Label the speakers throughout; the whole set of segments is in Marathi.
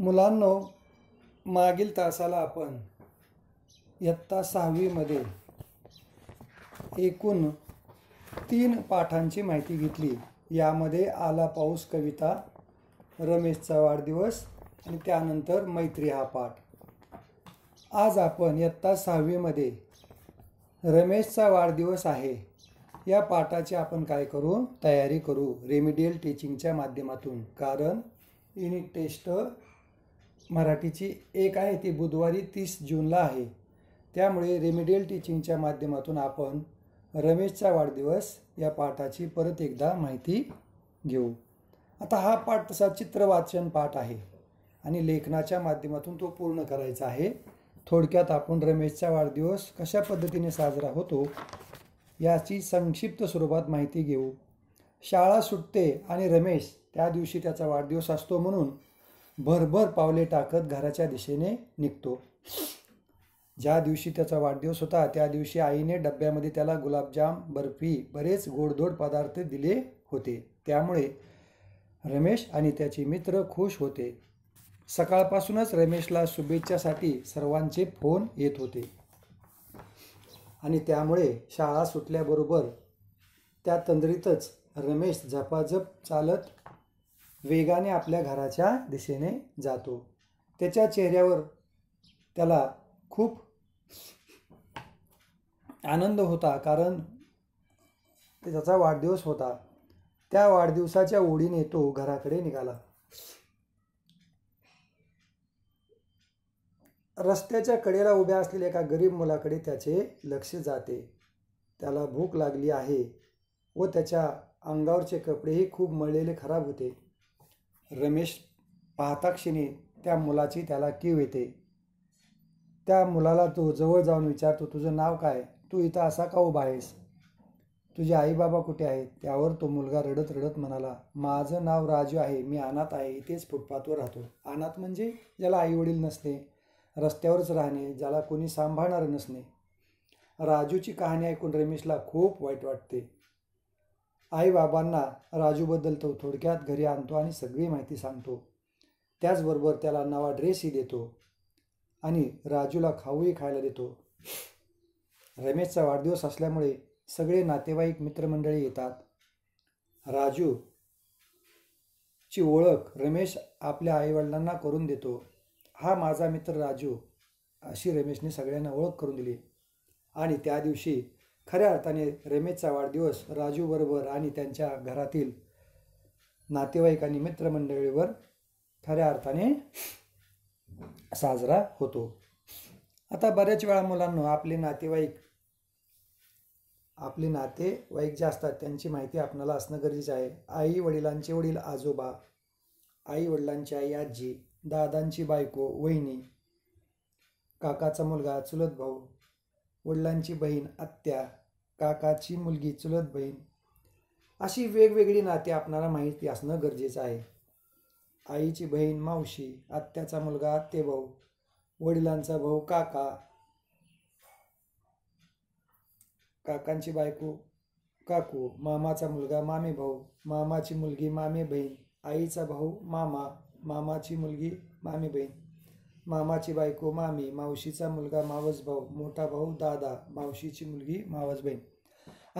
Speaker 1: मुलांनो मागील तासाला आपण इयत्ता सहावीमध्ये एकूण तीन पाठांची माहिती घेतली यामध्ये आला पाऊस कविता रमेशचा वाढदिवस आणि त्यानंतर मैत्री हा पाठ आज आपण इयत्ता सहावीमध्ये रमेशचा वाढदिवस आहे या पाठाची आपण काय करू तयारी करू रेमिडियल टीचिंगच्या माध्यमातून कारण युनिट टेस्ट मराठीची एक आहे ती बुधवारी तीस जूनला आहे त्यामुळे रेमिडियल टीचिंगच्या माध्यमातून आपण रमेशचा वाढदिवस या पाठाची परत एकदा माहिती घेऊ आता हा पाठ तसा चित्रवाचन पाठ आहे आणि लेखनाच्या माध्यमातून तो पूर्ण करायचा आहे थोडक्यात आपण रमेशचा वाढदिवस कशा पद्धतीने साजरा होतो याची संक्षिप्त स्वरूपात माहिती घेऊ शाळा सुटते आणि रमेश त्या दिवशी त्याचा वाढदिवस असतो म्हणून भरभर पावले टाकत घराच्या दिशेने निघतो ज्या दिवशी त्याचा वाढदिवस होता त्या दिवशी आईने डब्यामध्ये त्याला गुलाबजाम बर्फी बरेच गोडधोड पदार्थ दिले होते त्यामुळे रमेश आणि त्याचे मित्र खुश होते सकाळपासूनच रमेशला शुभेच्छासाठी सर्वांचे फोन येत होते आणि त्यामुळे शाळा सुटल्याबरोबर त्या तंद्रीतच रमेश झपाझप चालत वेगाने आपल्या घराच्या दिशेने जातो त्याच्या चेहऱ्यावर त्याला खूप आनंद होता कारण त्याचा वाढदिवस होता त्या वाढदिवसाच्या ओढीने तो घराकडे निघाला रस्त्याच्या कडेला उभ्या असलेल्या एका गरीब मुलाकडे त्याचे लक्ष जाते त्याला भूक लागली आहे व त्याच्या अंगावरचे कपडेही खूप मळलेले खराब होते रमेश पाहताक्षणी त्या मुलाची त्याला कीव येते त्या मुलाला तो जवळ जाऊन विचारतो तुझं नाव काय तू इथं असा का उभा आहेस तुझे बाबा कुठे आहेत त्यावर तो मुलगा रडत रडत म्हणाला माझं नाव राजू आहे मी अनाथ आहे इथेच फुटपाथवर राहतो अनाथ म्हणजे ज्याला आईवडील नसणे रस्त्यावरच राहणे ज्याला कोणी सांभाळणार नसणे राजूची कहाणी ऐकून रमेशला खूप वाईट वाटते आईबाबांना राजूबद्दल तो थोडक्यात घरी आणतो आणि सगळी माहिती सांगतो त्याचबरोबर त्याला नवा ड्रेसही देतो आणि राजूला खाऊही खायला देतो रमेशचा वाढदिवस असल्यामुळे सगळे नातेवाईक मित्रमंडळी येतात राजू ची ओळख रमेश आपल्या आईवडिलांना करून देतो हा माझा मित्र राजू अशी रमेशने सगळ्यांना ओळख करून दिली आणि त्या दिवशी खऱ्या अर्थाने रेमेशचा वाढदिवस राजूबरोबर आणि त्यांच्या घरातील नातेवाईक आणि मित्रमंडळीवर खऱ्या अर्थाने साजरा होतो आता बऱ्याच वेळा मुलांना आपले नातेवाईक आपले नातेवाईक जे असतात त्यांची माहिती आपणाला असणं गरजेचं आहे आई वडिलांचे वडील आजोबा आई वडिलांची आई आजी दादांची बायको वहिनी काकाचा मुलगा चुलत भाऊ वडिलांची बहीण आत्या काकाची मुलगी चुलत बहीण अशी वेगवेगळी नाते आपणाला माहिती असणं गरजेचं आहे आईची बहीण मावशी आत्याचा मुलगा आत्ते भाऊ वडिलांचा भाऊ काका काकांची बायको काकू मामाचा मुलगा मामे भाऊ मामाची मुलगी मामे बहीण आईचा भाऊ मामा मामाची मुलगी मामी बहीण मामाची बायको मामी मावशीचा मुलगा मावस भाऊ मोठा भाऊ दादा मावशीची मुलगी मावस बहीण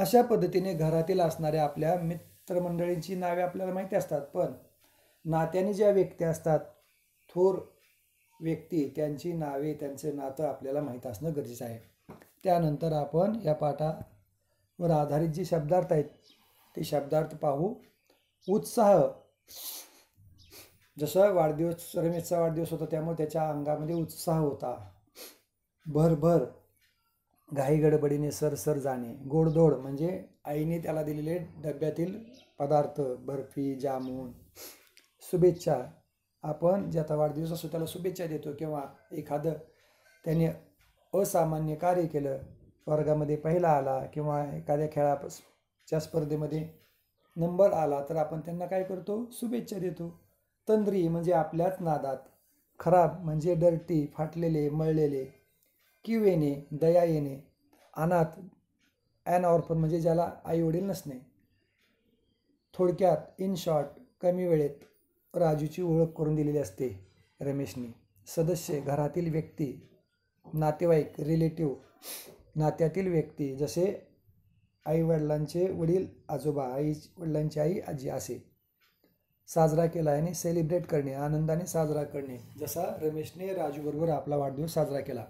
Speaker 1: अशा पद्धतीने घरातील असणाऱ्या आपल्या मित्रमंडळींची नावे आपल्याला माहिती असतात पण नात्याने ज्या व्यक्ती असतात थोर व्यक्ती त्यांची नावे त्यांचे नातं आपल्याला माहीत असणं गरजेचं आहे त्यानंतर आपण या पाठावर आधारित जे शब्दार्थ आहेत ते शब्दार्थ पाहू उत्साह जसं वाढदिवस रमेशचा वाढदिवस होता त्यामुळे त्याच्या अंगामध्ये उत्साह होता भरभर घाई गडबडीने सरसर जाणे गोडधोड म्हणजे आईने त्याला दिलेले डब्यातील पदार्थ बर्फी जामून शुभेच्छा आपण ज्याचा वाढदिवस असतो त्याला शुभेच्छा देतो किंवा एखादं त्याने असामान्य कार्य केलं वर्गामध्ये पहिला आला किंवा एखाद्या खेळाच्या स्पर्धेमध्ये नंबर आला तर आपण त्यांना काय करतो शुभेच्छा देतो तंद्री म्हणजे आपल्याच नादात खराब म्हणजे डर्टी फाटलेले मळलेले किव येणे दया येणे अनाथ ॲन ऑर्फन म्हणजे ज्याला आईवडील नसणे थोडक्यात इन शॉर्ट कमी वेळेत राजूची ओळख करून दिलेली असते रमेशने सदस्य घरातील व्यक्ती नातेवाईक रिलेटिव्ह नात्यातील व्यक्ती जसे आईवडिलांचे वडील आजोबा आई वडिलांची आई आजी असे साजरा केला आणि सेलिब्रेट करणे आनंदाने साजरा करणे जसा रमेशने राजूबरोबर आपला वाढदिवस साजरा केला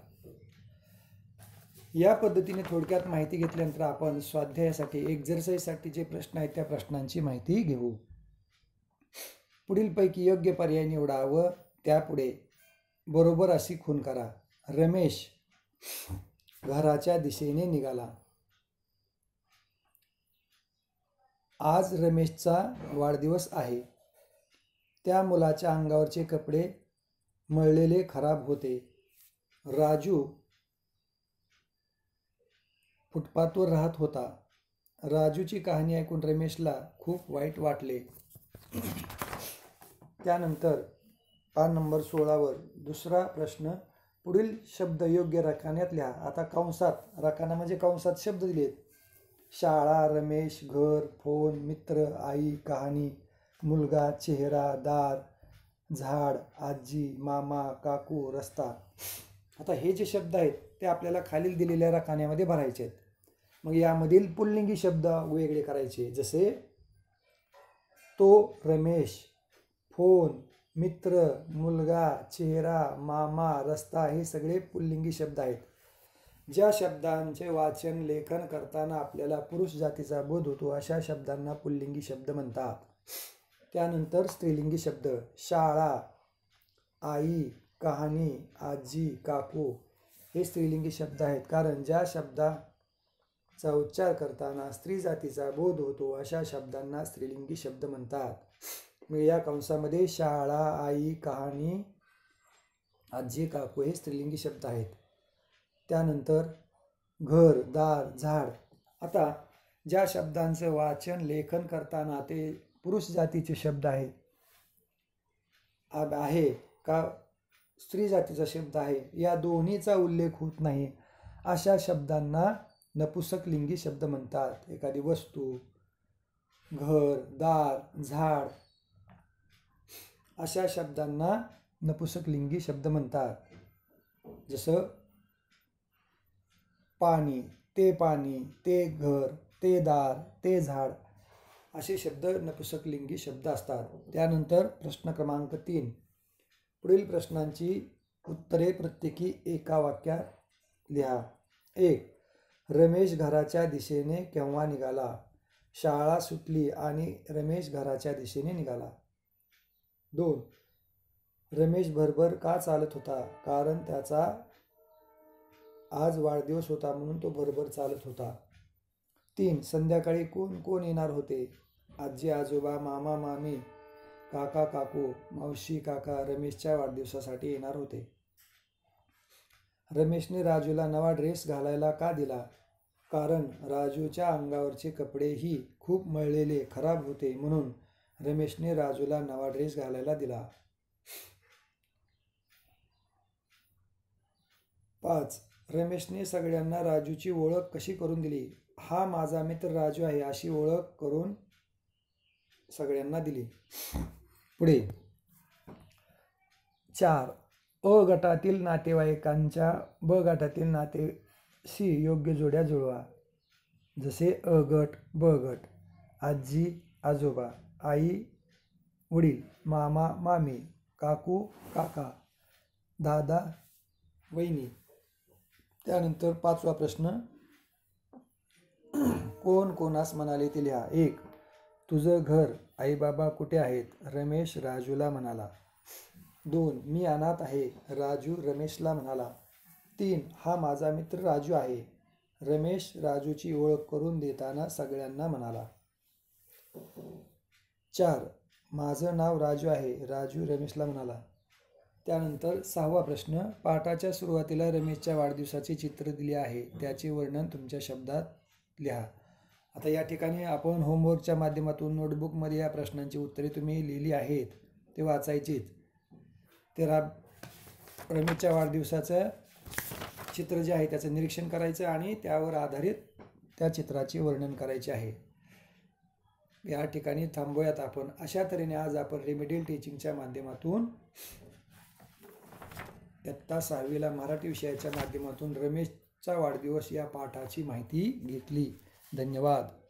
Speaker 1: या पद्धतीने थोडक्यात माहिती घेतल्यानंतर आपण स्वाध्यायासाठी एक्झरसाईजसाठी जे प्रश्न आहेत त्या प्रश्नांची माहिती घेऊ पुढीलपैकी योग्य पर्याय निवडा व त्यापुढे बरोबर अशी खून करा रमेश घराच्या दिशेने निघाला आज रमेशचा वाढदिवस आहे त्या मुलाच्या अंगावरचे कपडे मळलेले खराब होते राजू फुटपाथवर राहत होता राजूची कहाणी ऐकून रमेशला खूप वाईट वाटले त्यानंतर पान नंबर सोळावर दुसरा प्रश्न पुढील शब्द योग्य रकान्यात लिहा आता कंसात रकाना म्हणजे कंसात शब्द दिलेत शाळा रमेश घर फोन मित्र आई कहाणी मुलगा चेहरा दार झाड आजी मामा काकू रस्ता आता हे जे शब्द आहेत ते आपल्याला खालील दिलेल्या राखाण्यामध्ये भरायचे आहेत मग यामधील पुल्लिंगी शब्द वेगळे करायचे जसे तो रमेश फोन मित्र मुलगा चेहरा मामा रस्ता हे सगळे पुल्लिंगी शब्द आहेत ज्या शब्दांचे वाचन लेखन करताना आपल्याला पुरुष जातीचा बोध होतो अशा शब्दांना पुल्लिंगी शब्द म्हणतात त्यानंतर स्त्रीलिंगी शब्द शाळा आई कहाणी आजी काकू हे स्त्रीलिंगी शब्द आहेत कारण ज्या शब्दाचा उच्चार करताना स्त्री जातीचा बोध होतो अशा शब्दांना स्त्रीलिंगी शब्द म्हणतात मग या कंसामध्ये शाळा आई कहाणी आजी काकू हे स्त्रीलिंगी शब्द आहेत त्यानंतर घर दार झाड आता ज्या शब्दांचं वाचन लेखन करताना ते पुरुष जातीचे शब्द आहे आहे का स्त्री जातीचा शब्द आहे या दोन्हीचा उल्लेख होत नाही अशा शब्दांना नपुसक लिंगी शब्द म्हणतात एखादी वस्तू घर दार झाड अशा शब्दांना नपुसक लिंगी शब्द म्हणतात जसं पाणी ते पाणी ते घर ते दार ते झाड असे शब्द नपुसकलिंगी शब्द असतात त्यानंतर प्रश्न क्रमांक तीन पुढील प्रश्नांची उत्तरे प्रत्येकी एका वाक्यात लिहा एक रमेश घराच्या दिशेने केव्हा निघाला शाळा सुटली आणि रमेश घराच्या दिशेने निघाला दोन रमेश भरभर का चालत होता कारण त्याचा आज वाढदिवस होता म्हणून तो भरभर चालत होता तीन संध्याकाळी कोण कोण येणार होते आजी आजोबा मामा मामी काका काकू मावशी काका रमेशच्या वाढदिवसासाठी येणार होते रमेशने राजूला नवा ड्रेस घालायला का दिला कारण राजूच्या अंगावरचे कपडेही खूप मळलेले खराब होते म्हणून रमेशने राजूला नवा ड्रेस घालायला दिला पाच रमेशने सगळ्यांना राजूची ओळख कशी करून दिली हा माझा मित्र राजू आहे अशी ओळख करून सगळ्यांना दिली पुढे चार अ गटातील नातेवाईकांच्या ब गटातील नातेशी योग्य जोड्या जुळवा जसे अ गट ब गट आजी आजोबा आई वडील मामा मामी काकू काका दादा वहिनी त्यानंतर पाचवा प्रश्न कोण कोणास म्हणाले ते लिहा एक तुझं घर आईबाबा कुठे आहेत रमेश राजूला म्हणाला दोन मी अनाथ आहे राजू रमेशला म्हणाला तीन हा माझा मित्र राजू आहे रमेश राजूची ओळख करून देताना सगळ्यांना म्हणाला चार माझं नाव राजू आहे राजू रमेशला म्हणाला त्यानंतर सहावा प्रश्न पाठाच्या सुरुवातीला रमेशच्या वाढदिवसाचे चित्र दिले आहे त्याचे वर्णन तुमच्या शब्दात लिहा आता या ठिकाणी आपण होमवर्कच्या माध्यमातून नोटबुकमध्ये या प्रश्नांची उत्तरे तुम्ही लिहिली आहेत ते वाचायचीच ते रा रमेशच्या वाढदिवसाचं चित्र जे आहे त्याचं निरीक्षण करायचं आणि त्यावर आधारित त्या चित्राचे वर्णन करायचे आहे या ठिकाणी थांबूयात आपण अशा तऱ्हेने आज आपण रेमेडियल टीचिंगच्या माध्यमातून इयत्ता सहावीला मराठी विषयाच्या माध्यमातून रमेशचा वाढदिवस या पाठाची माहिती घेतली धन्यवाद